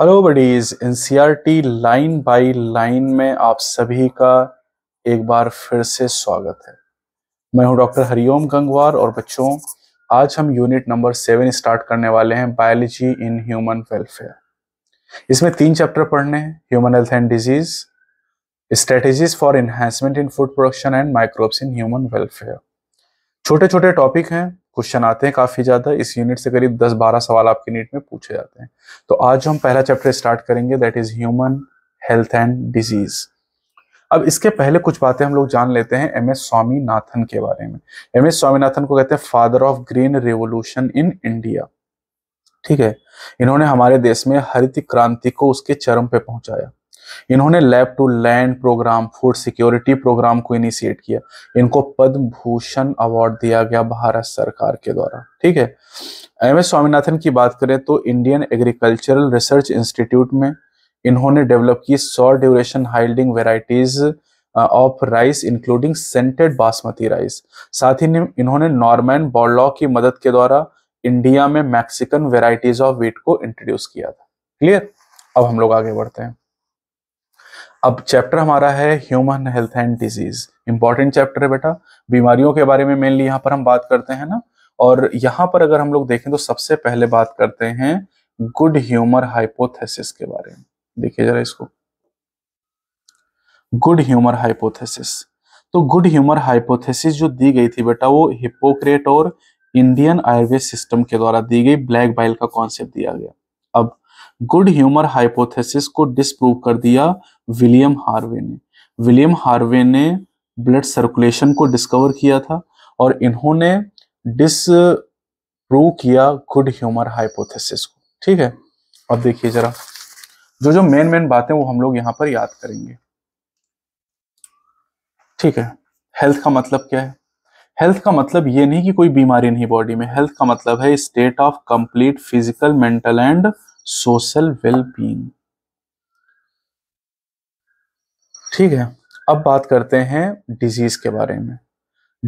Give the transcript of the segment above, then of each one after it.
hello buddies NCERT line by line में आप सभी का एक बार फिर से स्वागत है मैं हूं डॉक्टर हरिओम गंगवार और बच्चों आज हम यूनिट नंबर सेवन स्टार्ट करने वाले हैं बायोलॉजी इन ह्यूमन वेलफेयर इसमें तीन चैप्टर पढ़ने हैं human health and disease strategies for enhancement in food production and microbes in human welfare छोटे छोटे टॉपिक हैं क्वेश्चन आते हैं काफी ज्यादा इस यूनिट से करीब दस बारह सवाल आपके नीट में पूछे जाते हैं तो आज हम पहला चैप्टर स्टार्ट करेंगे that is human health and disease अब इसके पहले कुछ बातें हम लोग जान लेते हैं एम एस स्वामीनाथन के बारे में एम एस स्वामीनाथन को कहते हैं father of green revolution in India ठीक है इन्होंने हमारे देश में हरित क्रांति को उसके चरम पे पहुंचाया इन्होंने lab to land program food security program को इनिशिएट किया इनको पद्म भूषण अवार्ड दिया गया भारत सरकार के द्वारा ठीक है एम एस स्वामीनाथन की बात करें तो इंडियन एग्रीकल्चरल रिसर्च इंस्टीट्यूट में इन्होंने डेवलप की short duration yielding varieties of rice including scented basmati rice साथ ही इन्होंने नॉर्मैन बॉर्लॉ की मदद के द्वारा इंडिया में मैक्सिकन वेराइटीज ऑफ वीट को इंट्रोड्यूस किया था क्लियर अब हम लोग आगे बढ़ते हैं अब चैप्टर हमारा है human health and disease important chapter है बेटा बीमारियों के बारे में मेनली यहाँ पर हम बात करते हैं ना और यहाँ पर अगर हम लोग देखें तो सबसे पहले बात करते हैं गुड ह्यूमर हाइपोथेसिस के बारे में देखिए जरा इसको गुड ह्यूमर हाइपोथेसिस तो गुड ह्यूमर हाइपोथेसिस जो दी गई थी बेटा वो हिपोक्रेट और इंडियन आयुर्वेद सिस्टम के द्वारा दी गई ब्लैक बाइल का कॉन्सेप्ट दिया गया अब गुड ह्यूमर हाइपोथेसिस को डिसप्रूव कर दिया विलियम हार्वे ने विलियम हार्वे ने ब्लड सर्कुलेशन को डिस्कवर किया था और इन्होंने डिस्प्रूव किया गुड ह्यूमर हाइपोथेसिस को ठीक है अब देखिए जरा जो जो मेन मेन बातें वो हम लोग यहाँ पर याद करेंगे ठीक है हेल्थ का मतलब क्या है हेल्थ का मतलब ये नहीं कि कोई बीमारी नहीं बॉडी में हेल्थ का मतलब है state of complete physical mental and social well being ठीक है अब बात करते हैं डिजीज के बारे में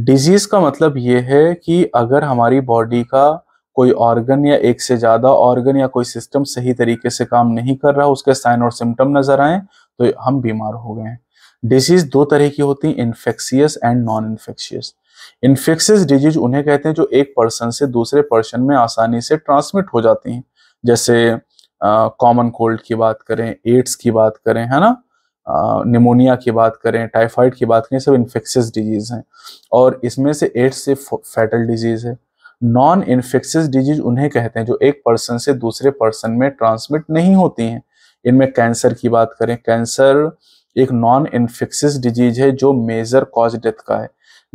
डिजीज का मतलब ये है कि अगर हमारी बॉडी का कोई ऑर्गन या एक से ज्यादा ऑर्गन या कोई सिस्टम सही तरीके से काम नहीं कर रहा उसके साइन और सिम्टम नजर आए तो हम बीमार हो गए हैं डिजीज दो तरह की होती हैं infectious and non infectious infectious disease उन्हें कहते हैं जो एक पर्सन से दूसरे पर्सन में आसानी से ट्रांसमिट हो जाती हैं जैसे कॉमन कोल्ड की बात करें एड्स की बात करें है ना निमोनिया की बात करें टाइफाइड की बात करें सब इन्फेक्शियस डिजीज़ हैं और इसमें से एड्स से फैटल डिजीज़ है नॉन इन्फेक्शियस डिजीज उन्हें कहते हैं जो एक पर्सन से दूसरे पर्सन में ट्रांसमिट नहीं होती हैं इनमें कैंसर की बात करें कैंसर एक नॉन इन्फेक्शियस डिजीज है जो मेजर कॉज डेथ का है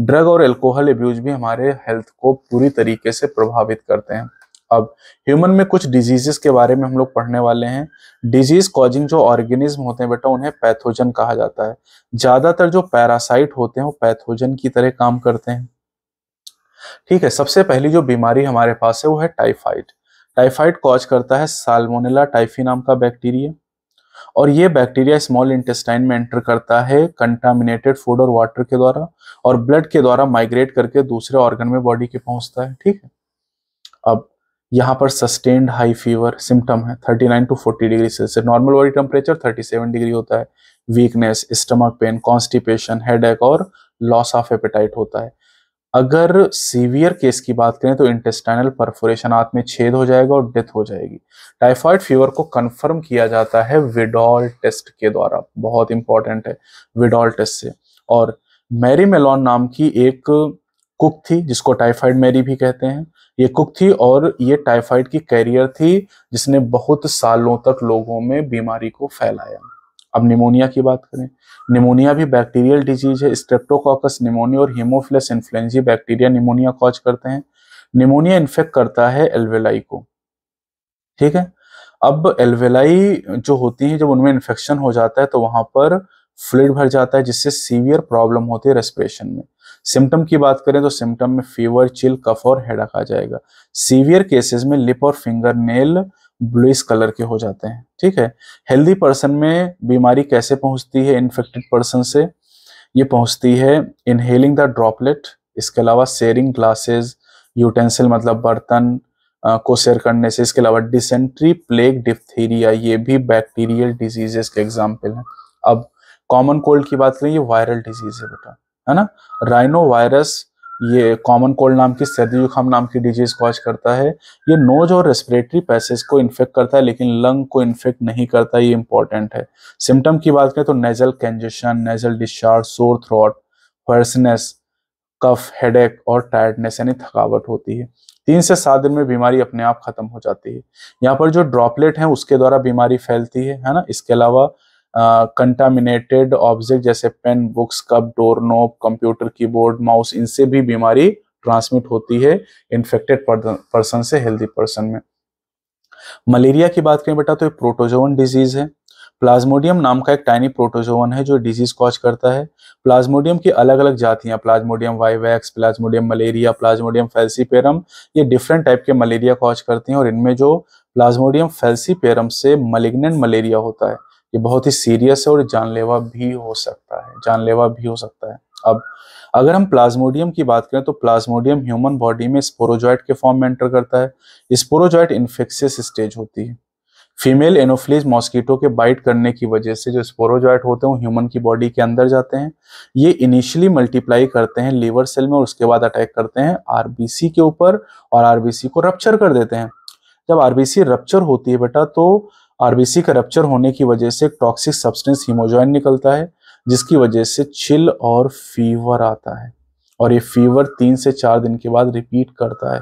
ड्रग और एल्कोहल एब्यूज भी हमारे हेल्थ को पूरी तरीके से प्रभावित करते हैं अब ह्यूमन में कुछ डिजीजेस के बारे में हम लोग पढ़ने वाले हैं डिजीज कॉजिंग जो ऑर्गेनिज्म होते हैं बेटा उन्हें पैथोजन कहा जाता है ज्यादातर जो पैरासाइट होते हैं वो पैथोजन की तरह काम करते हैं ठीक है सबसे पहली जो बीमारी हमारे पास है वो है टाइफाइड टाइफाइड कॉज करता है साल्मोनेला टाइफी नाम का बैक्टीरिया और ये बैक्टीरिया स्मॉल इंटेस्टाइन में एंटर करता है कंटामिनेटेड फूड और वाटर के द्वारा और ब्लड के द्वारा माइग्रेट करके दूसरे ऑर्गन में बॉडी के पहुंचता है ठीक है अब यहाँ पर सस्टेन्ड हाई फीवर सिम्टम है 39 nine to forty degree Celsius normal body temperature 37 degree होता है weakness stomach pain constipation headache और लॉस ऑफ एपेटाइट होता है अगर सीवियर केस की बात करें तो इंटेस्टाइनल परफोरेशन आंत में छेद हो जाएगा और डेथ हो जाएगी टाइफाइड फीवर को कंफर्म किया जाता है विडॉल टेस्ट के द्वारा बहुत इंपॉर्टेंट है विडॉल टेस्ट से और मैरी मेलॉन नाम की एक कुक थी जिसको टाइफाइड मैरी भी कहते हैं ये कुक थी और ये टाइफाइड की कैरियर थी जिसने बहुत सालों तक लोगों में बीमारी को फैलाया अब निमोनिया की बात करें निमोनिया भी बैक्टीरियल डिजीज है स्ट्रेप्टोकॉकस निमोनिया और Haemophilus influenzae bacteria pneumonia cause करते हैं निमोनिया इन्फेक्ट करता है एल्वेलाई को ठीक है अब एल्वेलाई जो होती है जब उनमें इन्फेक्शन हो जाता है तो वहां पर फ्लूड भर जाता है जिससे सीवियर प्रॉब्लम होती है रेस्पिरेशन में सिम्टम की बात करें तो सिम्टम में फीवर चिल कफ और हेडक आ जाएगा सीवियर केसेस में लिप और फिंगर नेल ब्लूस कलर के हो जाते हैं ठीक है हेल्दी पर्सन में बीमारी कैसे पहुंचती है इन्फेक्टेड पर्सन से ये पहुंचती है इनहेलिंग द ड्रॉपलेट इसके अलावा सेयरिंग ग्लासेस यूटेंसिल मतलब बर्तन को शेयर करने से इसके अलावा डिसेंट्री प्लेग डिप्थीरिया ये भी बैक्टीरियल डिजीजेस के एग्जाम्पल हैं अब कॉमन कोल्ड की बात करें ये वायरल डिजीज है बेटा है ना राइनो वायरस ये कॉमन कोल्ड नाम की सर्दी जुकाम नाम की डिजीज कॉज करता है ये नोज और रेस्पिरेटरी पैसेज को इन्फेक्ट करता है लेकिन लंग को इन्फेक्ट नहीं करता ये इंपॉर्टेंट है सिम्टम की बात करें तो nasal congestion nasal discharge sore throat hoarseness cough headache और टायर्डनेस यानी थकावट होती है तीन से सात दिन में बीमारी अपने आप खत्म हो जाती है यहाँ पर जो ड्रॉपलेट है उसके द्वारा बीमारी फैलती है है ना इसके अलावा कंटामिनेटेड ऑब्जेक्ट जैसे pen books cup door knob computer keyboard mouse इनसे भी बीमारी ट्रांसमिट होती है इन्फेक्टेड पर्सन से हेल्दी पर्सन में मलेरिया की बात करें बेटा तो एक प्रोटोजोवन डिजीज है प्लाज्मोडियम नाम का एक टाइनी प्रोटोजोवन है जो डिजीज कॉज करता है प्लाज्मोडियम की अलग अलग जातियां Plasmodium vivax Plasmodium malariae Plasmodium falciparum ये डिफरेंट टाइप के मलेरिया कॉज करती हैं और इनमें जो प्लाज्मोडियम फेल्सीपेरम से मलिग्नेंट मलेरिया होता है ये बहुत ही सीरियस है और जानलेवा भी हो सकता है जानलेवा भी हो सकता है अब अगर हम प्लाज्मोडियम की बात करें तो प्लाज्मोडियम ह्यूमन बॉडी में स्पोरोजॉइट के फॉर्म में एंटर करता है स्पोरोजॉइट इन्फेक्शियस स्टेज होती है फीमेल एनोफ्लिज मॉस्किटो के बाइट करने की वजह से जो स्पोरोजॉइट होते हैं वो ह्यूमन की बॉडी के अंदर जाते हैं ये इनिशियली मल्टीप्लाई करते हैं लीवर सेल में और उसके बाद अटैक करते हैं आरबीसी के ऊपर और आरबीसी को रप्चर कर देते हैं जब आरबीसी रप्चर होती है बेटा तो आरबीसी का रप्चर होने की वजह से टॉक्सिक सब्सटेंस हीमोजॉइन निकलता है जिसकी वजह से चिल और फीवर आता है और ये फीवर तीन से चार दिन के बाद रिपीट करता है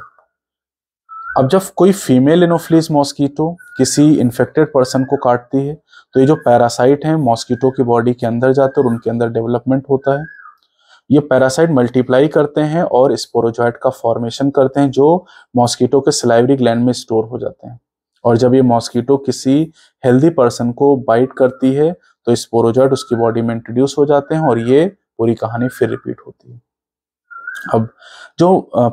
अब जब कोई फीमेल इनोफ्लिस मॉस्कीटो किसी इन्फेक्टेड पर्सन को काटती है तो ये जो पैरासाइट हैं मॉस्किटो की बॉडी के अंदर जाते और उनके अंदर डेवलपमेंट होता है ये पैरासाइट मल्टीप्लाई करते हैं और स्पोरोजॉइड का फॉर्मेशन करते हैं जो मॉस्किटो के सिलाइवरी ग्लैंड में स्टोर हो जाते हैं और जब ये मॉस्किटो किसी हेल्दी पर्सन को बाइट करती है तो स्पोरोजॉइड उसकी बॉडी में इंट्रोड्यूस हो जाते हैं और ये पूरी कहानी फिर रिपीट होती है अब जो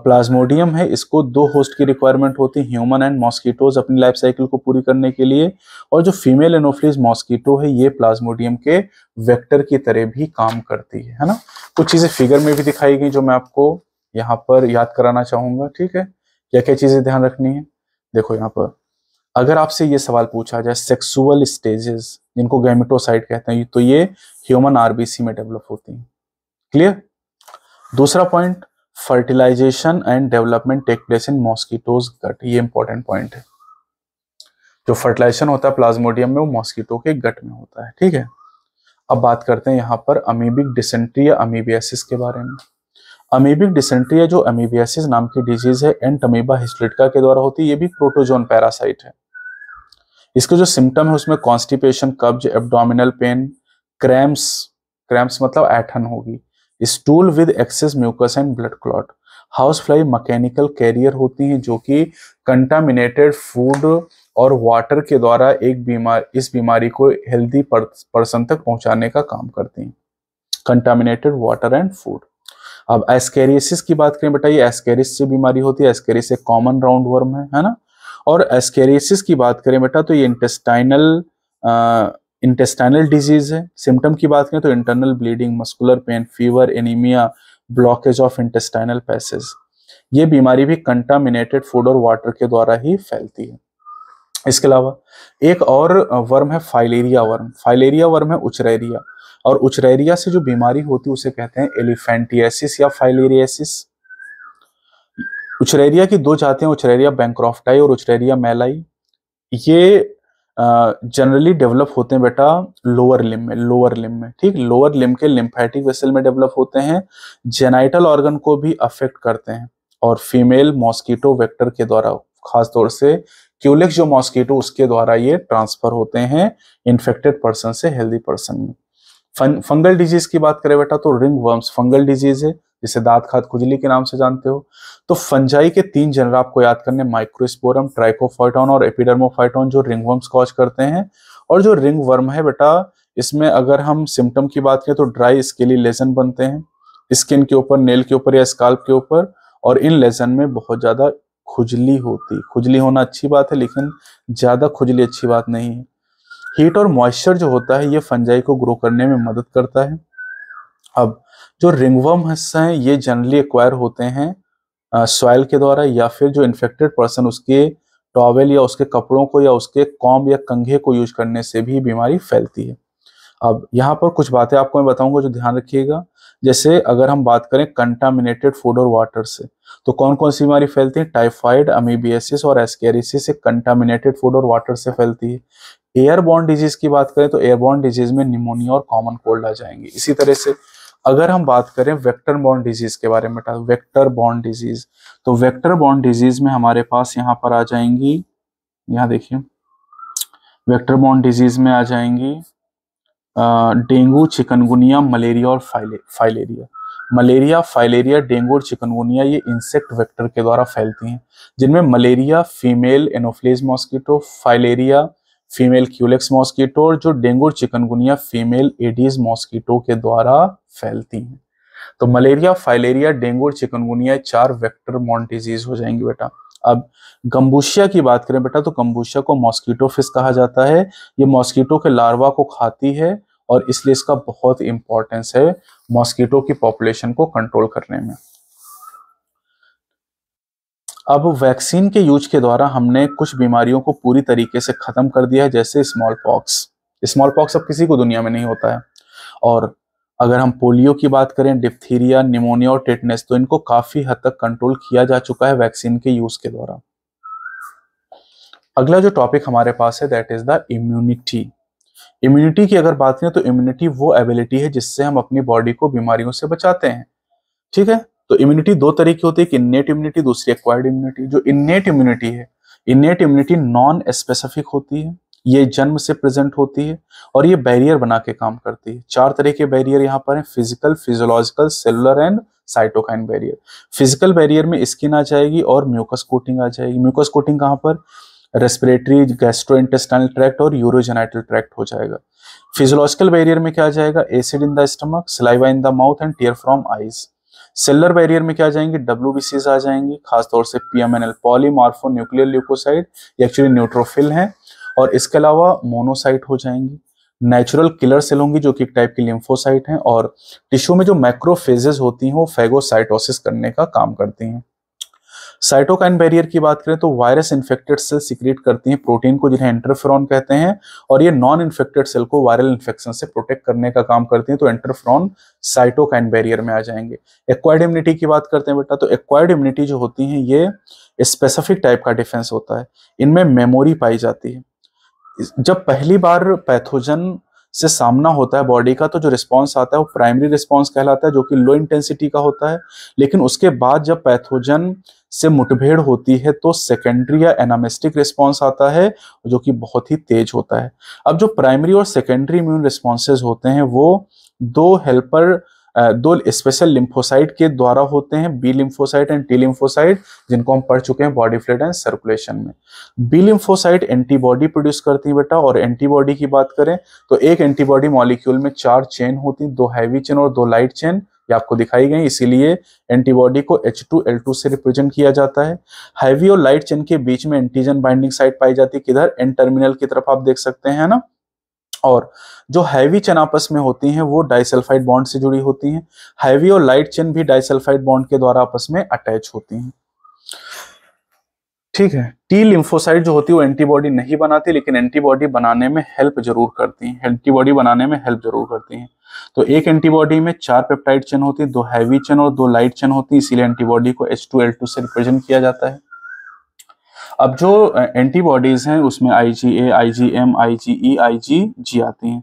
प्लाज्मोडियम है इसको दो होस्ट की रिक्वायरमेंट होती है ह्यूमन एंड मॉस्किटोज अपनी लाइफ साइकिल को पूरी करने के लिए और जो फीमेल एनोफ्लीज मॉस्किटो है ये प्लाज्मोडियम के वेक्टर की तरह भी काम करती है है ना कुछ चीज़ें फिगर में भी दिखाई गई जो मैं आपको यहाँ पर याद कराना चाहूंगा ठीक है क्या क्या चीज़ें ध्यान रखनी है देखो यहाँ पर अगर आपसे ये सवाल पूछा जाए सेक्सुअल स्टेजेस जिनको गैमेटोसाइट कहते हैं तो ये ह्यूमन आरबीसी में डेवलप होती हैं क्लियर दूसरा point fertilization and development take place in mosquitoes gut ये इंपॉर्टेंट पॉइंट है जो फर्टिलाइजेशन होता है प्लाज्मोडियम में वो मॉस्किटो के गट में होता है ठीक है अब बात करते हैं यहाँ पर अमीबिक डिसेंट्री या अमीबियासिस के बारे में अमीबिक डिसेंट्री या जो अमीबियासिस नाम की डिजीज है एंड हिस्लिटका के द्वारा होती है ये भी प्रोटोजोन पैरासाइट है इसके जो सिम्टम है उसमें कॉन्स्टिपेशन कब्ज एब्डोमिनल पेन क्रैम्स क्रैम्स मतलब ऐठन होगी stool with excess mucus and blood clot house fly mechanical carrier होती हैं जो कि कंटामिनेटेड फूड और वाटर के द्वारा एक बीमार इस बीमारी को हेल्दी पर्सन तक पहुंचाने का काम करती हैं कंटामिनेटेड वाटर एंड फूड अब एस्केरियसिस की बात करें बेटा ये एस्केरिस से बीमारी होती है एस्केरिस एक कॉमन राउंड वर्म है है ना और एस्केरियसिस की बात करें बेटा तो ये इंटेस्टाइनल इंटेस्टाइनल डिजीज है सिम्टम की बात करें तो internal bleeding muscular pain fever anaemia blockage of intestinal passage ये बीमारी भी कंटामिनेटेड फूड और वाटर के द्वारा ही फैलती है इसके अलावा एक और वर्म है फाइलेरिया वर्म फाइलेरिया वर्म है उचरेरिया और उचरेरिया से जो बीमारी होती है उसे कहते हैं एलिफेंटियासिस या फाइलेरियासिस उचरेरिया की दो हैं उचरेरिया बैंक्रॉफ्टाई और उचरेरिया मेलाई ये जनरली डेवलप होते हैं बेटा लोअर लिम में लोअर लिम में ठीक लोअर लिम के लिम्फेटिक वेसल में डेवलप होते हैं जेनाइटल ऑर्गन को भी अफेक्ट करते हैं और फीमेल मॉस्किटो वेक्टर के द्वारा खासतौर से क्यूलिक्स जो मॉस्किटो उसके द्वारा ये ट्रांसफर होते हैं इन्फेक्टेड पर्सन से हेल्दी पर्सन में फंगल डिजीज की बात करें बेटा तो रिंग वर्म्स फंगल डिजीज है जिसे दात खाद खुजली के नाम से जानते हो तो फंजाई के तीन जनरा आपको याद करने माइक्रोस्पोरम ट्राइकोफाइटोन और एपिडर्मोफाइटोन जो रिंग वर्म्स कॉज करते हैं और जो रिंग वर्म है बेटा इसमें अगर हम सिम्टम की बात करें तो ड्राई स्केली लेजन बनते हैं स्किन के ऊपर नेल के ऊपर या स्काल्प के ऊपर और इन लेजन में बहुत ज़्यादा खुजली होती खुजली होना अच्छी बात है लेकिन ज़्यादा खुजली अच्छी बात नहीं है हीट और मॉइस्चर जो होता है ये फंजाई को ग्रो करने में मदद करता है अब जो रिंगवर्म हिस्सा हैं ये जनरली एक्वायर होते हैं सॉयल के द्वारा या फिर जो इन्फेक्टेड पर्सन उसके टॉवेल या उसके कपड़ों को या उसके कॉम या कंघे को यूज करने से भी बीमारी फैलती है अब यहाँ पर कुछ बातें आपको मैं बताऊंगा जो ध्यान रखिएगा जैसे अगर हम बात करें कंटामिनेटेड फूड और वाटर से तो कौन कौन सी बीमारी फैलती है टाइफाइड अमीबियसिस और एस्केरिसिस से कंटामिनेटेड फूड और वाटर से फैलती है एयरबॉर्न डिजीज की बात करें तो एयरबॉर्न डिजीज में निमोनिया और कॉमन कोल्ड आ जाएंगे इसी तरह से अगर हम बात करें वेक्टर बॉन्ड डिजीज के बारे में वेक्टर बॉन्ड डिजीज तो वेक्टर बॉन्ड डिजीज में हमारे पास यहाँ पर आ जाएंगी यहाँ देखिए वेक्टर बॉन्ड डिजीज में आ जाएंगी डेंगू चिकनगुनिया मलेरिया और फाइले, फाइलेरिया मलेरिया फाइलेरिया डेंगू और चिकनगुनिया ये इंसेक्ट वेक्टर के द्वारा फैलती हैं जिनमें malaria female Anopheles mosquito filaria female Culex mosquito और जो dengue chikungunya female Aedes mosquito के द्वारा फैलती हैं तो मलेरिया फाइलेरिया डेंगू और चिकनगुनिया चार वेक्टर मॉन डिजीज हो जाएंगे बेटा अब गंबूशिया की बात करें बेटा तो गंबूशिया को मॉस्किटो फिश कहा जाता है ये मॉस्कीटो के लार्वा को खाती है और इसलिए इसका बहुत इंपॉर्टेंस है मॉस्किटो की पॉपुलेशन को कंट्रोल करने में अब वैक्सीन के यूज के द्वारा हमने कुछ बीमारियों को पूरी तरीके से ख़त्म कर दिया है जैसे स्मॉल पॉक्स स्मॉल पॉक्स अब किसी को दुनिया में नहीं होता है और अगर हम पोलियो की बात करें डिप्थीरिया निमोनिया और टेटनेस तो इनको काफ़ी हद तक कंट्रोल किया जा चुका है वैक्सीन के यूज़ के द्वारा अगला जो टॉपिक हमारे पास है that is the immunity immunity की अगर बात करें तो इम्यूनिटी वो एबिलिटी है जिससे हम अपनी बॉडी को बीमारियों से बचाते हैं ठीक है तो इम्यूनिटी दो तरह की होती है एक इन्नेट इम्यूनिटी दूसरी एक्वायर्ड इम्यूनिटी जो इन्नेट इम्यूनिटी है इन्नेट इम्यूनिटी नॉन स्पेसिफिक होती है ये जन्म से प्रेजेंट होती है और ये बैरियर बना के काम करती है चार तरह के बैरियर यहाँ पर हैं physical physiological cellular and cytokine barrier physical barrier में स्किन आ जाएगी और म्यूकस कोटिंग आ जाएगी म्यूकस कोटिंग कहाँ पर रेस्पिरेटरी गैस्ट्रो इंटेस्टाइनल ट्रैक्ट और यूरोजेनाइटल ट्रैक्ट हो जाएगा फिजियोलॉजिकल बैरियर में क्या आ जाएगा acid in the stomach saliva in the mouth and tear from eyes cellular barrier में क्या जाएंगे डब्ल्यू आ जाएंगे खासतौर से P M N L polymorpho nuclear leukocyte ये एक्चुअली न्यूट्रोफिल हैं और इसके अलावा मोनोसाइट हो जाएंगी नेचुरल किलर सेल होंगी जो कि एक टाइप की लिम्फोसाइट हैं और टिश्यू में जो मैक्रोफेजेस होती हैं वो फेगोसाइटोसिस करने का काम करती हैं साइटोकाइन बैरियर की बात करें तो वायरस इन्फेक्टेड सेल सिक्रिएट करती हैं प्रोटीन को जिन्हें एंटरफ्रॉन कहते हैं और ये नॉन इन्फेक्टेड सेल को वायरल इन्फेक्शन से प्रोटेक्ट करने का काम करती हैं तो एंटरफ्रॉन साइटोकाइन बैरियर में आ जाएंगे एक्वायर्ड इम्यूनिटी की बात करते हैं बेटा तो एक्वायर्ड इम्यूनिटी जो होती है ये स्पेसिफिक टाइप का डिफेंस होता है इनमें मेमोरी पाई जाती है जब पहली बार पैथोजन से सामना होता है बॉडी का तो जो रिस्पांस आता है वो प्राइमरी रिस्पांस कहलाता है जो कि लो इंटेंसिटी का होता है लेकिन उसके बाद जब पैथोजन से मुठभेड़ होती है तो सेकेंडरी या एनामेस्टिक रिस्पॉन्स आता है जो कि बहुत ही तेज होता है अब जो प्राइमरी और सेकेंडरी इम्यून रिस्पॉन्सेज होते हैं वो दो हेल्पर दो स्पेशल लिम्फोसाइट के द्वारा होते हैं B lymphocyte and T lymphocyte जिनको हम पढ़ चुके हैं बॉडी फ्लूड एंड सर्कुलेशन में बी लिम्फोसाइट एंटीबॉडी प्रोड्यूस करती है बेटा और एंटीबॉडी की बात करें तो एक एंटीबॉडी मॉलिक्यूल में चार चेन होती है दो हैवी चेन और दो लाइट चेन ये आपको दिखाई गई इसीलिए एंटीबॉडी को H2L2 से रिप्रेजेंट किया जाता है हैवी और लाइट चेन के बीच में एंटीजन बाइंडिंग साइट पाई जाती है किधर एन टर्मिनल की तरफ आप देख सकते हैं ना और जो हैवी चेन आपस में होती हैं वो डाइसल्फाइड बॉन्ड से जुड़ी होती हैं हैवी और लाइट चेन भी डाइसल्फाइड बॉन्ड के द्वारा आपस में अटैच होती हैं ठीक है टी लिम्फोसाइड जो होती है वो एंटीबॉडी नहीं बनाती लेकिन एंटीबॉडी बनाने में हेल्प जरूर करती है एंटीबॉडी बनाने में हेल्प जरूर करती है तो एक एंटीबॉडी में चार पेप्टाइड चेन होती है दो हैवी चेन और दो लाइट चेन होती है इसीलिए एंटीबॉडी को एच टू एल टू से रिप्रेजेंट किया जाता है अब जो एंटीबॉडीज हैं उसमें आई जी ए आई जी एम आई जी ई आई जी जी आती हैं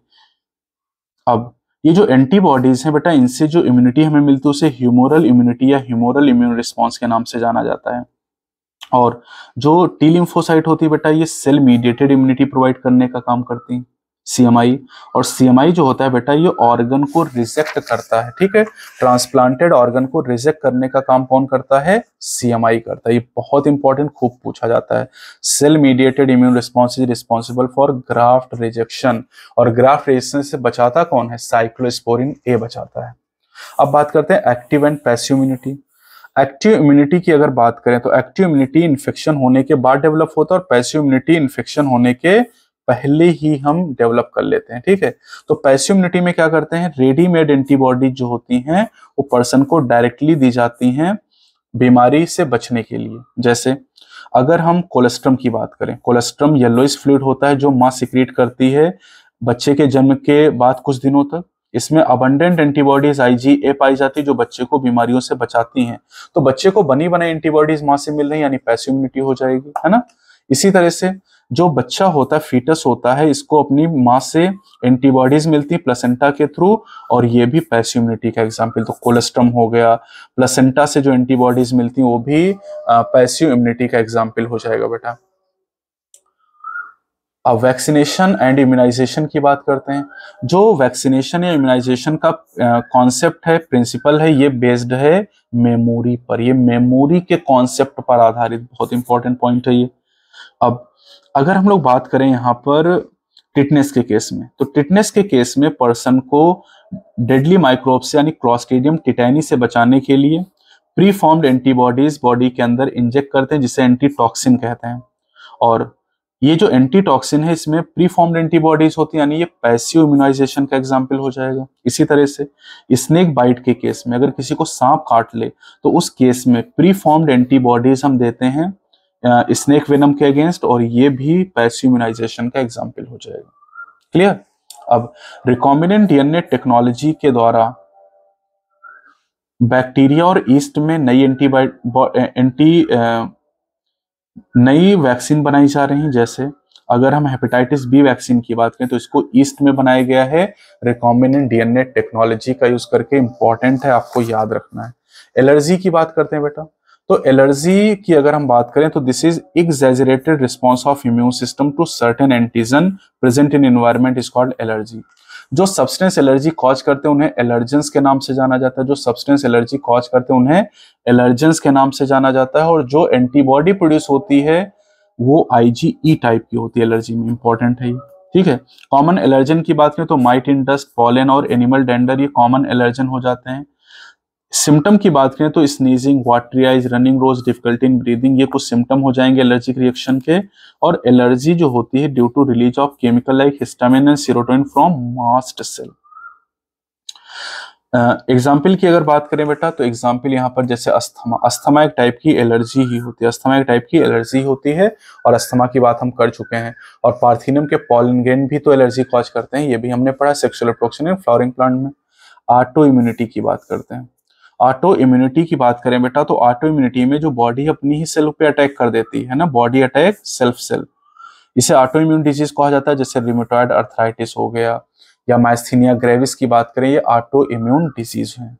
अब ये जो एंटीबॉडीज हैं बेटा इनसे जो इम्यूनिटी हमें मिलती है उसे ह्यूमोरल इम्यूनिटी या ह्यूमोरल इम्यून रिस्पॉन्स के नाम से जाना जाता है और जो टी लिम्फोसाइट होती है बेटा ये सेल मीडिएटेड इम्यूनिटी प्रोवाइड करने का काम करती है सीएमआई और सीएमआई जो होता है बेटा ये ऑर्गन को रिजेक्ट करता है ठीक है ट्रांसप्लांटेड ऑर्गन को रिजेक्ट करने का काम कौन करता है सीएमआई करता है ये बहुत इंपॉर्टेंट खूब पूछा जाता है cell mediated immune response is responsible for graft rejection और ग्राफ्ट रिजेक्शन से बचाता कौन है साइक्लोस्पोरिन ए बचाता है अब बात करते हैं active and passive immunity active immunity की अगर बात करें तो एक्टिव इम्यूनिटी इन्फेक्शन होने के बाद डेवलप होता है और पैसिव इम्यूनिटी इन्फेक्शन होने के पहले ही हम डेवलप कर लेते हैं ठीक है तो पैसिव इम्यूनिटी में क्या करते हैं रेडीमेड एंटीबॉडी जो होती हैं वो पर्सन को डायरेक्टली दी जाती हैं बीमारी से बचने के लिए जैसे अगर हम कोलेस्ट्रम की बात करें कोलेस्ट्रम येलोइस फ्लूड होता है जो माँ सिक्रीट करती है बच्चे के जन्म के बाद कुछ दिनों तक इसमें अबंडेंट एंटीबॉडीज आईजीए पाई जाती है जो बच्चे को बीमारियों से बचाती हैं तो बच्चे को बनी बने एंटीबॉडीज माँ से मिल रही है यानी पैसिव इम्यूनिटी हो जाएगी है ना इसी तरह से जो बच्चा होता है फीटस होता है इसको अपनी माँ से एंटीबॉडीज मिलती है प्लसेंटा के थ्रू और ये भी पैसिव इम्यूनिटी का एग्जाम्पल तो कोलेस्ट्रम हो गया प्लसेंटा से जो एंटीबॉडीज मिलती है वो भी पैसिव इम्यूनिटी का एग्जाम्पल हो जाएगा बेटा अब वैक्सीनेशन एंड इम्यूनाइजेशन की बात करते हैं जो वैक्सीनेशन या इम्यूनाइजेशन का कॉन्सेप्ट है प्रिंसिपल है ये बेस्ड है मेमोरी पर ये मेमोरी के कॉन्सेप्ट पर आधारित बहुत इंपॉर्टेंट पॉइंट है ये अब अगर हम लोग बात करें यहाँ पर टिटनेस के केस में तो टिटनेस के केस में पर्सन को डेडली माइक्रोब्स यानी क्रॉस्टेडियम टिटैनी से बचाने के लिए प्रीफॉर्म्ड एंटीबॉडीज बॉडी के अंदर इंजेक्ट करते हैं जिसे एंटीटॉक्सिन कहते हैं और ये जो एंटीटॉक्सिन है इसमें प्री एंटीबॉडीज होती है यानी ये पैसिव इम्यूनाइजेशन का एग्जाम्पल हो जाएगा इसी तरह से स्नेक बाइट के केस में अगर किसी को सांप काट ले तो उस केस में प्री एंटीबॉडीज हम देते हैं स्नेक वेनम के अगेंस्ट और ये भी पैसिव इम्यूनाइजेशन का एग्जाम्पल हो जाएगा क्लियर अब रिकॉम्बिनेंट डीएनए टेक्नोलॉजी के द्वारा बैक्टीरिया और ईस्ट में नई एंटीबायो एंटी नई वैक्सीन बनाई जा रही है जैसे अगर हम हेपेटाइटिस बी वैक्सीन की बात करें तो इसको ईस्ट में बनाया गया है रिकॉम्बिनेंट डीएनए टेक्नोलॉजी का यूज करके इंपॉर्टेंट है आपको याद रखना है एलर्जी की बात करते हैं बेटा तो एलर्जी की अगर हम बात करें तो this is exaggerated response of immune system to certain antigen present in environment is called allergy जो सब्सटेंस एलर्जी कॉज करते हैं उन्हें एलर्जेंस के नाम से जाना जाता है जो सब्सटेंस एलर्जी कॉज करते हैं उन्हें एलर्जेंस के नाम से जाना जाता है और जो एंटीबॉडी प्रोड्यूस होती है वो आई टाइप e की होती है एलर्जी में इंपॉर्टेंट है ये ठीक है कॉमन एलर्जन की बात करें तो माइट इन डस्ट पॉलन और एनिमल डेंडर ये कॉमन एलर्जन हो जाते हैं सिम्टम की बात करें तो sneezing watery running nose difficulty in breathing ये कुछ सिम्टम हो जाएंगे एलर्जिक रिएक्शन के और एलर्जी जो होती है due to release of chemical like histamine and serotonin from mast cell example की अगर बात करें बेटा तो एग्जाम्पल यहाँ पर जैसे अस्थमा अस्थमा एक टाइप की एलर्जी ही होती है अस्थमा एक टाइप की एलर्जी होती है और अस्थमा की बात हम कर चुके हैं और पार्थिनियम के पॉलिनगेन भी तो एलर्जी कॉज करते हैं ये भी हमने पढ़ा सेक्सुअल प्रोक्शन फ्लॉरिंग प्लांट में आटो इम्यूनिटी की बात करते हैं ऑटो इम्यूनिटी की बात करें बेटा तो ऑटो इम्यूनिटी में जो बॉडी अपनी ही सेल्फ पे अटैक कर देती है ना बॉडी अटैक सेल्फ सेल इसे ऑटो इम्यून डिजीज कहा जाता है जैसे रिमोटॉयड अर्थराइटिस हो गया या माइस्थीनिया ग्रेविस की बात करें ये ऑटो इम्यून डिजीज है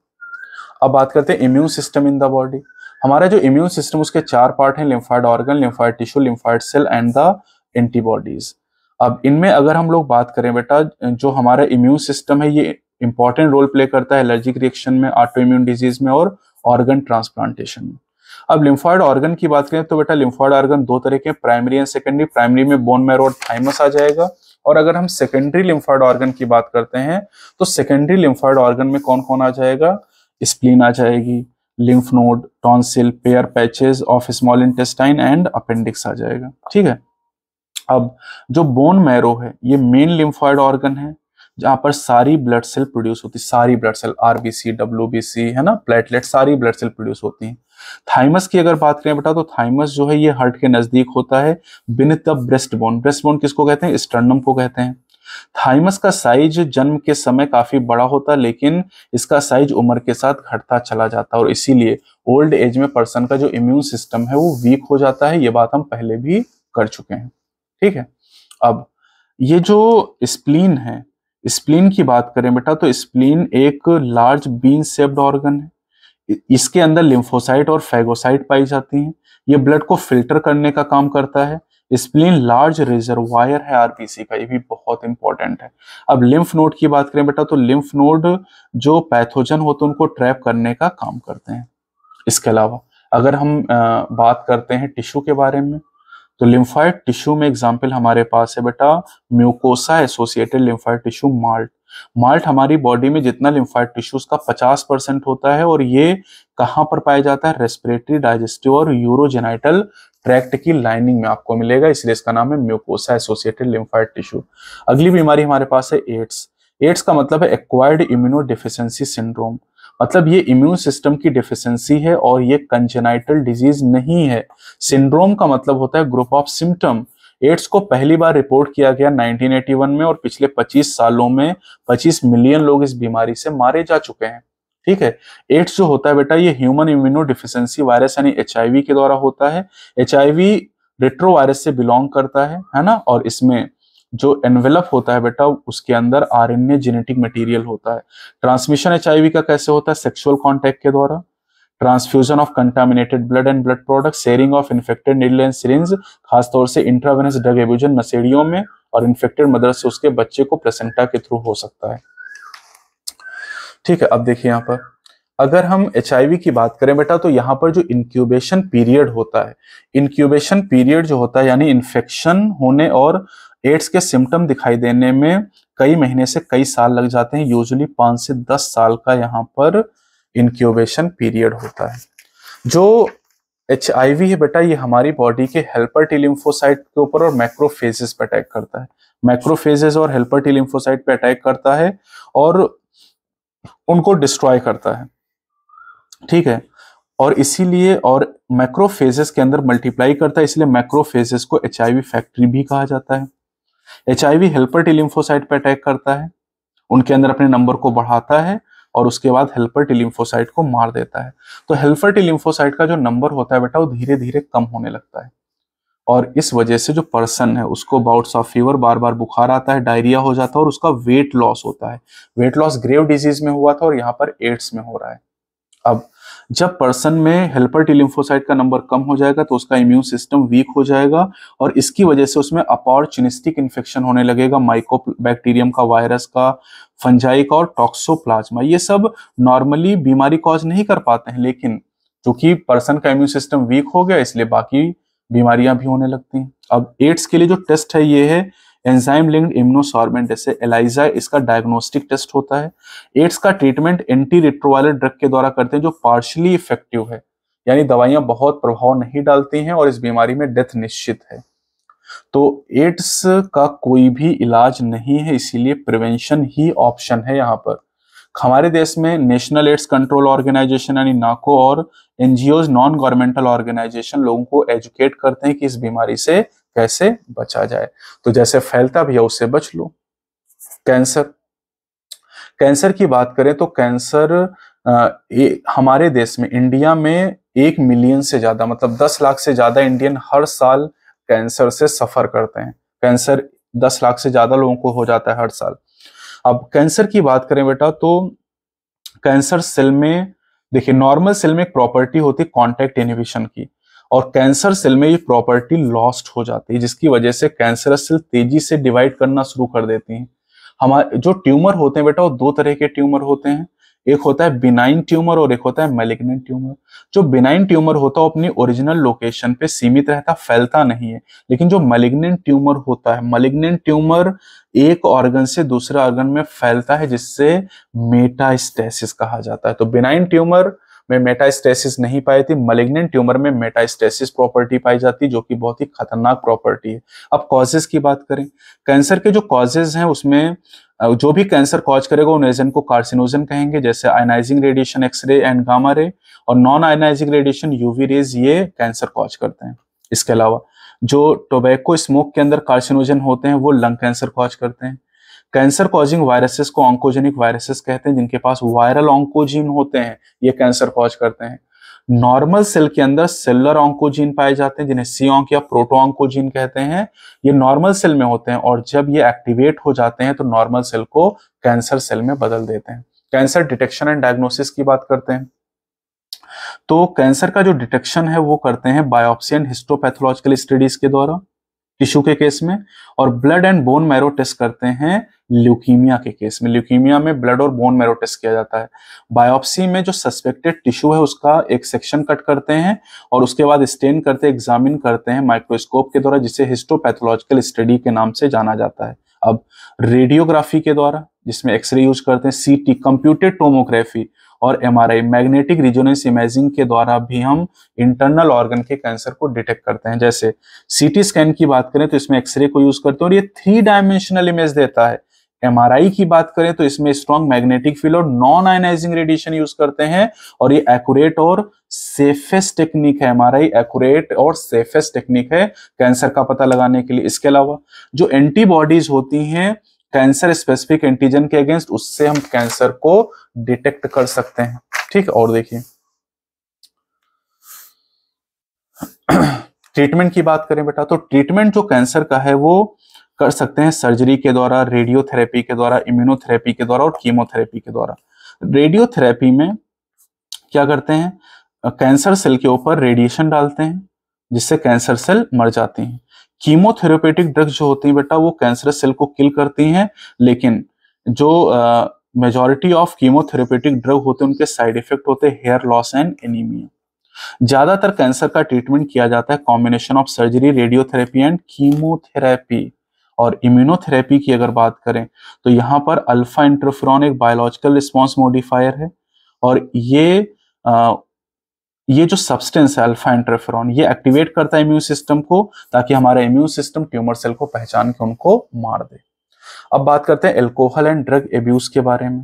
अब बात करते हैं immune system in the body हमारा जो इम्यून सिस्टम उसके चार पार्ट हैं lymphoid organ lymphoid tissue lymphoid cell and the antibodies अब इनमें अगर हम लोग बात करें बेटा जो हमारा इम्यून सिस्टम है ये इंपॉर्टेंट रोल प्ले करता है एलर्जिक रिएक्शन में ऑटो इम्यून डिजीज में और ऑर्गन ट्रांसप्लांटेशन में अब लिम्फॉइड ऑर्गन की बात करें तो बेटा लिम्फॉइड ऑर्गन दो तरह के प्राइमरी एंड सेकेंडरी प्राइमरी में बोन मैरो और थाइमस आ जाएगा और अगर हम सेकेंडरी लिम्फॉइड ऑर्गन की बात करते हैं तो सेकेंडरी लिम्फॉइड ऑर्गन में कौन कौन आ जाएगा स्प्लीन आ जाएगी lymph node tonsil Peyer patches of small intestine and appendix आ जाएगा ठीक है अब जो बोन मैरो है ये मेन लिम्फॉइड ऑर्गन है जहां पर सारी ब्लड सेल प्रोड्यूस होती है सारी ब्लड सेल आरबीसी डब्ल्यू है ना प्लेटलेट सारी ब्लड सेल प्रोड्यूस होती है थाइमस की अगर बात करें बेटा तो थाइमस जो है ये हर्ट के नजदीक होता है beneath the breast bone breast bone किसको कहते हैं स्टर्नम को कहते हैं थाइमस का साइज जन्म के समय काफी बड़ा होता लेकिन इसका साइज उम्र के साथ घटता चला जाता और इसीलिए ओल्ड एज में पर्सन का जो इम्यून सिस्टम है वो वीक हो जाता है ये बात हम पहले भी कर चुके हैं ठीक है अब ये जो स्प्लीन है स्प्लीन की बात करें बेटा तो स्प्लीन एक लार्ज बीन सेप्ड ऑर्गन है इसके अंदर लिम्फोसाइट और फैगोसाइट पाई जाती हैं ये ब्लड को फिल्टर करने का काम करता है स्प्लीन लार्ज रिजर्वायर है आरबीसी का ये भी बहुत इंपॉर्टेंट है अब लिम्फ नोड की बात करें बेटा तो लिम्फ नोड जो पैथोजन होते हैं उनको ट्रैप करने का काम करते हैं इसके अलावा अगर हम बात करते हैं टिश्यू के बारे में तो लिम्फाइड टिश्यू में एग्जाम्पल हमारे पास है बेटा mucosa associated lymphoid tissue MALT MALT हमारी बॉडी में जितना लिम्फाइड टिश्यूज का 50 परसेंट होता है और ये कहाँ पर पाया जाता है रेस्पिरेटरी डाइजेस्टिव और यूरोजेनाइटल ट्रैक्ट की लाइनिंग में आपको मिलेगा इसलिए इसका नाम है म्यूकोसा एसोसिएटेड लिम्फाइड टिश्यू अगली बीमारी हमारे पास है एड्स एड्स का मतलब है एक्वायर्ड इम्यूनो डिफिशेंसी सिंड्रोम मतलब ये इम्यून सिस्टम की डिफिशेंसी है और ये कंजेनाइटल डिजीज नहीं है सिंड्रोम का मतलब होता है ग्रुप ऑफ सिम्टम एड्स को पहली बार रिपोर्ट किया गया 1981 में और पिछले 25 सालों में 25 मिलियन लोग इस बीमारी से मारे जा चुके हैं ठीक है एड्स जो होता है बेटा ये ह्यूमन इम्यूनो डिफिशेंसी वायरस यानी एच के द्वारा होता है एच रेट्रोवायरस से बिलोंग करता है है ना और इसमें जो एनवेलप होता है बेटा उसके अंदर आरएनए जेनेटिक मटेरियल होता है ट्रांसमिशन एचआईवी का कैसे होता है सेक्सुअल कॉन्टेक्ट के द्वारा transfusion of contaminated blood and blood product sharing of infected needle and syringe खासतौर से इंट्रावेनस ड्रग एब्यूजन नशेड़ियों में और इन्फेक्टेड मदर से उसके बच्चे को प्लेसेंटा के थ्रू हो सकता है ठीक है अब देखिए यहाँ पर अगर हम एच की बात करें बेटा तो यहाँ पर जो इंक्यूबेशन पीरियड होता है इंक्यूबेशन पीरियड जो होता है यानी इन्फेक्शन होने और एड्स के सिम्टम दिखाई देने में कई महीने से कई साल लग जाते हैं यूजली पांच से दस साल का यहाँ पर इनक्यूबेशन पीरियड होता है जो एच है बेटा ये हमारी बॉडी के हेल्पर टीलिम्फोसाइट के ऊपर और मैक्रोफेजेस पे अटैक करता है मैक्रोफेजेस और हेल्पर टीलिम्फोसाइट पर पे अटैक करता है और उनको डिस्ट्रॉय करता है ठीक है और इसीलिए और मैक्रोफेजेस के अंदर मल्टीप्लाई करता है इसलिए मैक्रोफेजेस को एच फैक्ट्री भी कहा जाता है H I helper T lymphocyte पर अटैक करता है उनके अंदर अपने नंबर को बढ़ाता है और उसके बाद हेल्पर टी लिम्फोसाइट को मार देता है तो हेल्पर टी लिम्फोसाइट का जो नंबर होता है बेटा वो धीरे धीरे कम होने लगता है और इस वजह से जो पर्सन है उसको बाउट्स ऑफ फीवर बार बार बुखार आता है डायरिया हो जाता है और उसका वेट लॉस होता है वेट लॉस ग्रेव डिजीज में हुआ था और यहाँ पर एड्स में हो रहा है जब पर्सन में हेल्पर टीलिम्फोसाइट का नंबर कम हो जाएगा तो उसका इम्यून सिस्टम वीक हो जाएगा और इसकी वजह से उसमें अपॉर्चुनिस्टिक इन्फेक्शन होने लगेगा माइको बैक्टीरियम का वायरस का फंजाई का और टॉक्सोप्लाज्मा ये सब नॉर्मली बीमारी कॉज नहीं कर पाते हैं लेकिन चूंकि पर्सन का इम्यून सिस्टम वीक हो गया इसलिए बाकी बीमारियां भी होने लगती हैं अब एड्स के लिए जो टेस्ट है ये है एंजाइम लिंक्ड इम्यूनोसॉर्मेंट जैसे एलाइजा इसका डायग्नोस्टिक टेस्ट होता है एड्स का ट्रीटमेंट एंटी रिट्रोवायरल ड्रग के द्वारा करते हैं जो पार्शली इफेक्टिव है यानी दवाइयां बहुत प्रभाव नहीं डालती हैं और इस बीमारी में डेथ निश्चित है तो एड्स का कोई भी इलाज नहीं है इसीलिए प्रिवेंशन ही ऑप्शन है यहाँ पर हमारे देश में नेशनल एड्स कंट्रोल ऑर्गेनाइजेशन यानी नाको और एनजीओ नॉन गवर्नमेंटल ऑर्गेनाइजेशन लोगों को एजुकेट करते हैं कि इस बीमारी से कैसे बचा जाए तो जैसे फैलता भी है उससे बच लो कैंसर कैंसर की बात करें तो कैंसर आ, हमारे देश में इंडिया में एक मिलियन से ज्यादा मतलब दस लाख से ज्यादा इंडियन हर साल कैंसर से सफर करते हैं कैंसर दस लाख से ज्यादा लोगों को हो जाता है हर साल अब कैंसर की बात करें बेटा तो कैंसर सेल में देखिए नॉर्मल सेल में एक प्रॉपर्टी होती है कॉन्टैक्ट इनहिबिशन की और कैंसर सेल में ये प्रॉपर्टी लॉस्ट हो जाती है जिसकी वजह से कैंसर सेल तेजी से डिवाइड करना शुरू कर देती है हमारे जो ट्यूमर होते हैं बेटा वो दो तरह के ट्यूमर होते हैं एक होता है बिनाइन ट्यूमर और एक होता है मेलिग्नेंट ट्यूमर जो बिनाइन ट्यूमर होता है अपनी ओरिजिनल लोकेशन पे सीमित रहता फैलता नहीं है लेकिन जो मेलिग्नेंट ट्यूमर होता है मेलिग्नेंट ट्यूमर एक ऑर्गन से दूसरे ऑर्गन में फैलता है जिससे मेटास्टेसिस कहा जाता है तो बिनाइन ट्यूमर में मेटास्टेसिस नहीं पाई थी मलिग्नेंट ट्यूमर में मेटास्टेसिस प्रॉपर्टी पाई जाती जो कि बहुत ही खतरनाक प्रॉपर्टी है अब कॉजेज की बात करें कैंसर के जो कॉजेज हैं उसमें जो भी कैंसर कॉज करेगा उन एजेंट को कार्सिनोजन कहेंगे जैसे ionising radiation X ray and gamma ray और non ionising radiation UV rays ये कैंसर कॉज करते हैं इसके अलावा जो टोबैको स्मोक के अंदर कार्सिनोजन होते हैं वो लंग कैंसर कॉज करते हैं कैंसर कॉजिंग वायरसेस को ऑंकोजेनिक वायरसेस कहते हैं जिनके पास वायरल ऑंकोजीन होते हैं ये कैंसर कॉज करते हैं नॉर्मल सेल के अंदर सेलर ऑंकोजीन पाए जाते हैं जिन्हें सी ऑंक या प्रोटो ऑंकोजीन कहते हैं ये नॉर्मल सेल में होते हैं और जब ये एक्टिवेट हो जाते हैं तो नॉर्मल सेल को कैंसर सेल में बदल देते हैं कैंसर डिटेक्शन एंड डायग्नोसिस की बात करते हैं तो कैंसर का जो डिटेक्शन है वो करते हैं बायोप्सी एंड हिस्टोपैथोलॉजिकल स्टडीज के द्वारा टिश्यू के केस में और blood and bone marrow test करते हैं ल्यूकीमिया के केस में ल्यूकीमिया में ब्लड और बोन मैरो टेस्ट किया जाता है बायोप्सी में जो सस्पेक्टेड टिश्यू है उसका एक सेक्शन कट करते हैं और उसके बाद स्टेन करते एग्जामिन करते हैं माइक्रोस्कोप के द्वारा जिसे हिस्टोपैथोलॉजिकल स्टडी के नाम से जाना जाता है अब रेडियोग्राफी के द्वारा जिसमें एक्सरे यूज करते हैं सीटी कंप्यूटेड टोमोग्राफी और एमआरआई मैग्नेटिक रिजोनेंस इमेजिंग के द्वारा भी हम इंटरनल ऑर्गन के कैंसर को डिटेक्ट करते हैं जैसे सीटी स्कैन की बात करें तो इसमें एक्सरे को यूज करते हैं और ये थ्री डायमेंशनल इमेज देता है एमआरआई की बात करें तो इसमें स्ट्रॉन्ग मैग्नेटिक फील्ड और नॉन आयनाइजिंग रेडिएशन यूज करते हैं और ये एक्यूरेट और सेफेस्ट टेक्निक है एमआरआई एक्यूरेट और सेफेस्ट टेक्निक है कैंसर का पता लगाने के लिए इसके अलावा जो एंटीबॉडीज होती हैं कैंसर स्पेसिफिक एंटीजन के अगेंस्ट उससे हम कैंसर को डिटेक्ट कर सकते हैं ठीक और देखिए ट्रीटमेंट की बात करें बेटा तो ट्रीटमेंट जो कैंसर का है वो कर सकते हैं सर्जरी के द्वारा रेडियोथेरेपी के द्वारा इम्यूनोथेरेपी के द्वारा और कीमोथेरेपी के द्वारा रेडियोथेरेपी में क्या करते हैं कैंसर सेल के ऊपर रेडिएशन डालते हैं जिससे कैंसर सेल मर जाती हैं कीमोथेरापेटिक ड्रग्स जो होती हैं बेटा वो कैंसर सेल को किल करती हैं लेकिन जो मेजोरिटी ऑफ कीमोथेरापेटिक ड्रग होते हैं उनके साइड इफेक्ट होते हैं हेयर लॉस एंड एनीमिया ज्यादातर कैंसर का ट्रीटमेंट किया जाता है combination of surgery radiotherapy and chemotherapy और इम्यूनोथेरेपी की अगर बात करें तो यहाँ पर अल्फा इंटरफ्रॉन एक बायोलॉजिकल रिस्पॉन्स मोडिफायर है और ये ये जो सब्सटेंस है अल्फा इंटरफेरॉन ये एक्टिवेट करता है इम्यून सिस्टम को ताकि हमारा इम्यून सिस्टम ट्यूमर सेल को पहचान के उनको मार दे अब बात करते हैं एल्कोहल एंड ड्रग एब्यूज के बारे में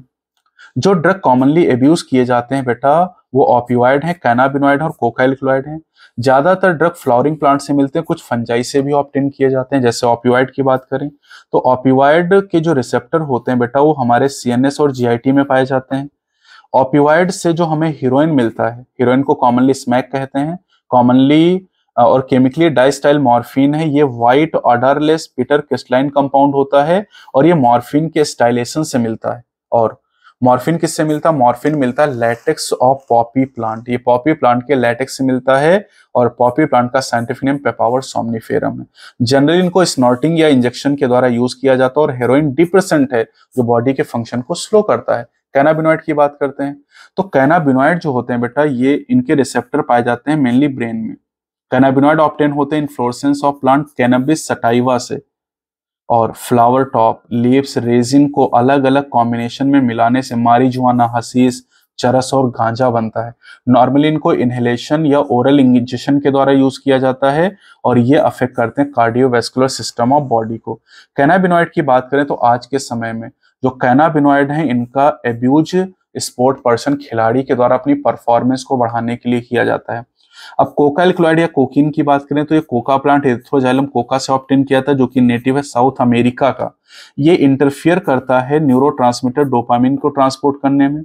जो ड्रग कॉमनली एब्यूज किए जाते हैं बेटा वो ऑपियोइड है कैनाबिनोइड और कोकाइलक्लोइड है ज्यादातर ड्रग फ्लावरिंग प्लांट से मिलते हैं कुछ फंजाई से भी ऑप्टेन किए जाते हैं जैसे ऑपियोइड की बात करें तो ऑपियोइड के जो रिसेप्टर होते हैं बेटा वो हमारे सीएनएस और जीआईटी में पाए जाते हैं ऑपिवाइड से जो हमें हीरोइन मिलता है हीरोइन को कॉमनली स्मैक कहते हैं कॉमनली और केमिकली डाइस्टाइल मॉर्फिन है ये white odourless bitter crystalline compound होता है और ये मॉर्फिन के स्टाइलेशन से मिलता है और मॉर्फिन किससे मिलता है मॉर्फिन मिलता है लेटेक्स ऑफ पॉपी प्लांट ये पॉपी प्लांट के लेटेक्स से मिलता है और पॉपी प्लांट का साइंटिफिक नेम पेपावर सोमनीफेरम है जनरली इनको स्नॉटिंग या इंजेक्शन के द्वारा यूज किया जाता है और हेरोइन डिप्रेसेंट है जो बॉडी के फंक्शन को स्लो करता है कैनाबिनॉइड की बात करते हैं तो कैनाबिनॉइड जो होते हैं बेटा ये इनके रिसेप्टर पाए जाते हैं मेनली ब्रेन में कैनाबिनॉइड ऑप्टेन होते हैं inflorescence of plant Cannabis sativa से और फ्लावर टॉप लीव्स रेजिन को अलग अलग कॉम्बिनेशन में मिलाने से मारिजुआना हसीस चरस और गांजा बनता है नॉर्मली इनको इनहेलेशन या ओरल इंजेक्शन के द्वारा यूज किया जाता है और ये अफेक्ट करते हैं कार्डियोवेस्कुलर सिस्टम ऑफ बॉडी को कैनाबिनॉइड की बात करें तो आज के समय में जो कैनाबिनॉइड है इनका एब्यूज स्पोर्ट पर्सन खिलाड़ी के द्वारा अपनी परफॉर्मेंस को बढ़ाने के लिए किया जाता है अब कोका एल्क्लॉइड या कोकिन की बात करें तो ये कोका प्लांट एथ्रोजाइलम कोका से ऑप्टेन किया था जो कि नेटिव है साउथ अमेरिका का ये इंटरफियर करता है न्यूरो डोपामिन को ट्रांसपोर्ट करने में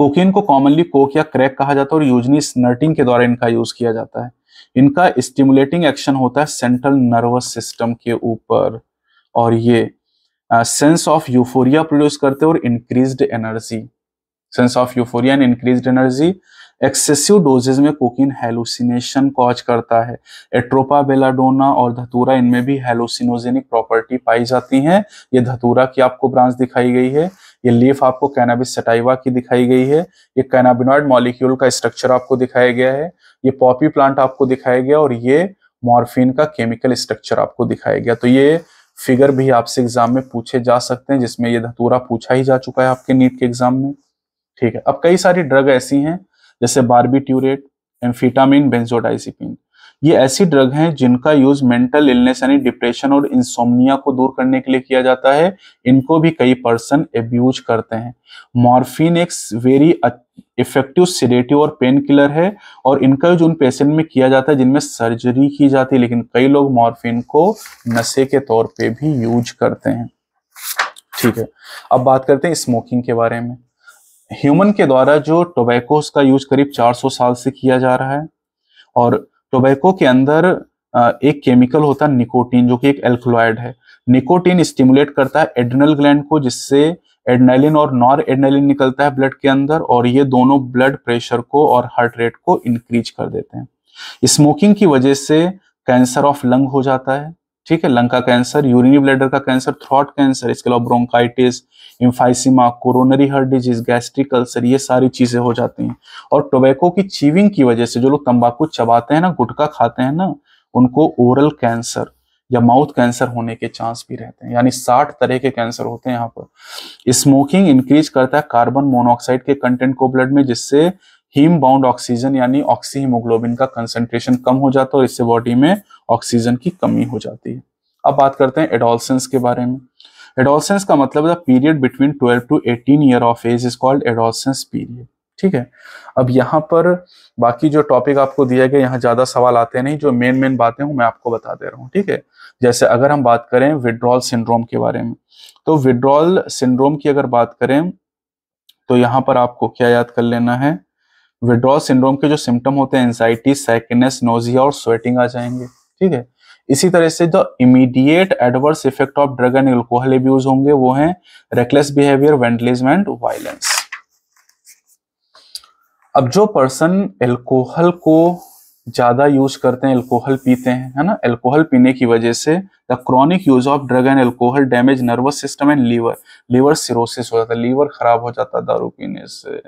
कोकेन को कॉमनली कोक या क्रैक कहा जाता है और यूजनी स्नर्टिंग के द्वारा इनका यूज किया जाता है इनका स्टिमुलेटिंग एक्शन होता है सेंट्रल नर्वस सिस्टम के ऊपर और ये सेंस ऑफ यूफोरिया प्रोड्यूस करते हैं और increased energy sense of euphoria and increased energy excessive doses में कोकिन हेलुसिनेशन कॉज करता है एट्रोपा बेलाडोना और धतूरा इनमें भी हेलुसिनोजेनिक प्रॉपर्टी पाई जाती हैं ये धतूरा की आपको ब्रांच दिखाई गई है ये लीफ आपको कैनाबिस सटाइवा की दिखाई गई है ये कैनाबिनॉइड मॉलिक्यूल का स्ट्रक्चर आपको दिखाया गया है ये पॉपी प्लांट आपको दिखाया गया और ये मॉर्फिन का केमिकल स्ट्रक्चर आपको दिखाया गया तो ये फिगर भी आपसे एग्जाम में पूछे जा सकते हैं जिसमें ये धतूरा पूछा ही जा चुका है आपके नीट के एग्जाम में ठीक है अब कई सारी ड्रग ऐसी हैं जैसे बारबी ट्यूरेट एम्फिटामिन बेंजोडाइसिपिन ये ऐसी ड्रग हैं जिनका यूज मेंटल इलनेस यानी डिप्रेशन और इंसोमनिया को दूर करने के लिए किया जाता है इनको भी कई पर्सन एब्यूज करते हैं मॉर्फिन एक वेरी इफेक्टिव सिडेटिव और पेन किलर है और इनका यूज उन पेशेंट में किया जाता है जिनमें सर्जरी की जाती है लेकिन कई लोग मॉर्फिन को नशे के तौर पर भी यूज करते हैं ठीक है अब बात करते हैं स्मोकिंग के बारे में ह्यूमन के द्वारा जो टोबैकोस का यूज करीब 400 साल से किया जा रहा है और टोबैको के अंदर एक केमिकल होता है निकोटीन जो कि एक एल्कोलॉइड है निकोटीन स्टिमुलेट करता है एड्रिनल ग्लैंड को जिससे एडनेलिन और नॉर एडनेलिन निकलता है ब्लड के अंदर और ये दोनों ब्लड प्रेशर को और हार्ट रेट को इंक्रीज कर देते हैं स्मोकिंग की वजह से कैंसर ऑफ लंग हो जाता है ठीक है लंग का कैंसर यूरिनी ब्लेडर का कैंसर थ्रॉट कैंसर इसके अलावा bronchitis emphysema coronary heart disease gastric ulcer ये सारी चीजें हो जाती हैं और टोबैको की चीविंग की वजह से जो लोग तंबाकू चबाते हैं ना गुटखा खाते हैं ना उनको ओरल कैंसर या माउथ कैंसर होने के चांस भी रहते हैं यानी साठ तरह के कैंसर होते हैं यहाँ पर स्मोकिंग इंक्रीज करता है कार्बन मोनोऑक्साइड के कंटेंट को ब्लड में जिससे हीम बाउंड ऑक्सीजन यानी ऑक्सी का कंसेंट्रेशन कम हो जाता है और इससे बॉडी में ऑक्सीजन की कमी हो जाती है अब बात करते हैं एडोलसेंस के बारे में एडोलसेंस का मतलब the period between 12 to 18 year of age is called adolescence period ठीक है अब यहाँ पर बाकी जो टॉपिक आपको दिया गया यहाँ ज्यादा सवाल आते नहीं जो मेन मेन बातें हूँ मैं आपको बता दे रहा हूँ ठीक है जैसे अगर हम बात करें विड्रॉल सिंड्रोम के बारे में तो विड्रॉल सिंड्रोम की अगर बात करें तो यहाँ पर आपको क्या याद कर लेना है विड्रॉ सिंड्रोम के जो सिम्टम होते हैं एनजाइटी सैकनेस नोजिया और स्वेटिंग आ जाएंगे ठीक है इसी तरह से जो immediate adverse effect of drug and alcohol abuse होंगे वो हैं reckless behaviour vandalism and violence अब जो पर्सन एल्कोहल को ज्यादा यूज करते हैं एल्कोहल पीते हैं है ना एल्कोहल पीने की वजह से the chronic use of drug and alcohol damage nervous system and liver liver cirrhosis हो जाता है लीवर खराब हो जाता है दारू पीने से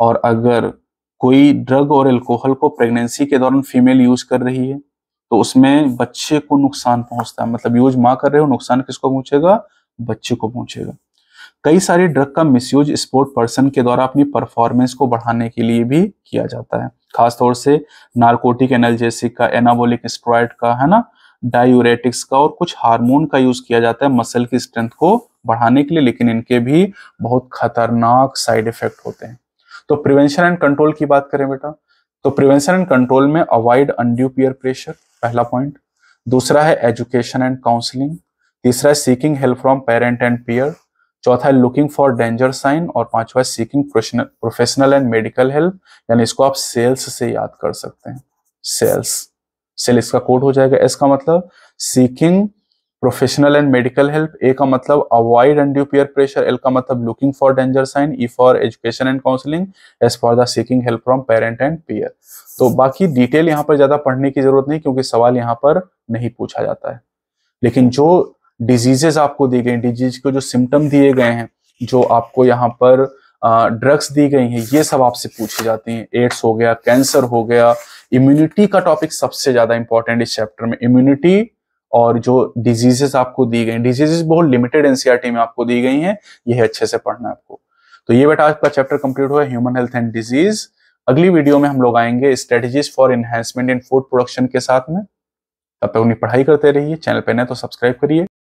और अगर कोई ड्रग और एल्कोहल को प्रेगनेंसी के दौरान फीमेल यूज कर रही है तो उसमें बच्चे को नुकसान पहुंचता है मतलब यूज माँ कर रहे हो नुकसान किसको पहुंचेगा बच्चे को पहुंचेगा कई सारे ड्रग का मिसयूज स्पोर्ट पर्सन के द्वारा अपनी परफॉर्मेंस को बढ़ाने के लिए भी किया जाता है खासतौर से नार्कोटिक एनर्जेसिक का एनाबोलिक स्ट्रॉइड का है ना डायूरेटिक्स का और कुछ हार्मोन का यूज किया जाता है मसल की स्ट्रेंथ को बढ़ाने के लिए लेकिन इनके भी बहुत खतरनाक साइड इफेक्ट होते हैं तो प्रिवेंशन एंड कंट्रोल की बात करें बेटा तो प्रिवेंशन एंड कंट्रोल में अवॉइड अनड्यू पियर प्रेशर पहला पॉइंट दूसरा है एजुकेशन एंड काउंसलिंग तीसरा है seeking help from parent and peer चौथा है लुकिंग फॉर डेंजर साइन और पांचवा है seeking professional and medical help यानी इसको आप सेल्स से याद कर सकते हैं सेल्स सेल इसका कोड हो जाएगा इसका मतलब seeking professional and medical help A का मतलब avoid undue peer pressure L का मतलब looking for danger sign E for education and counselling S for the seeking help from parent and peer तो बाकी डिटेल यहाँ पर ज्यादा पढ़ने की जरूरत नहीं क्योंकि सवाल यहाँ पर नहीं पूछा जाता है लेकिन जो डिजीजेज आपको दी गई डिजीज के जो सिम्टम दिए गए हैं जो आपको यहाँ पर ड्रग्स दी गई हैं ये सब आपसे पूछी जाती हैं एड्स हो गया कैंसर हो गया इम्यूनिटी का टॉपिक सबसे ज्यादा इंपॉर्टेंट इस चैप्टर में इम्यूनिटी और जो डिजीजेस आपको दी गई डिजीजेस बहुत लिमिटेड एनसीआरटी में आपको दी गई हैं ये अच्छे से पढ़ना है आपको तो ये बेटा का चैप्टर कंप्लीट हुआ ह्यूमन हेल्थ एंड डिजीज अगली वीडियो में हम लोग आएंगे strategies for enhancement in food production के साथ में तब तक अपनी पढ़ाई करते रहिए चैनल पर नए तो सब्सक्राइब करिए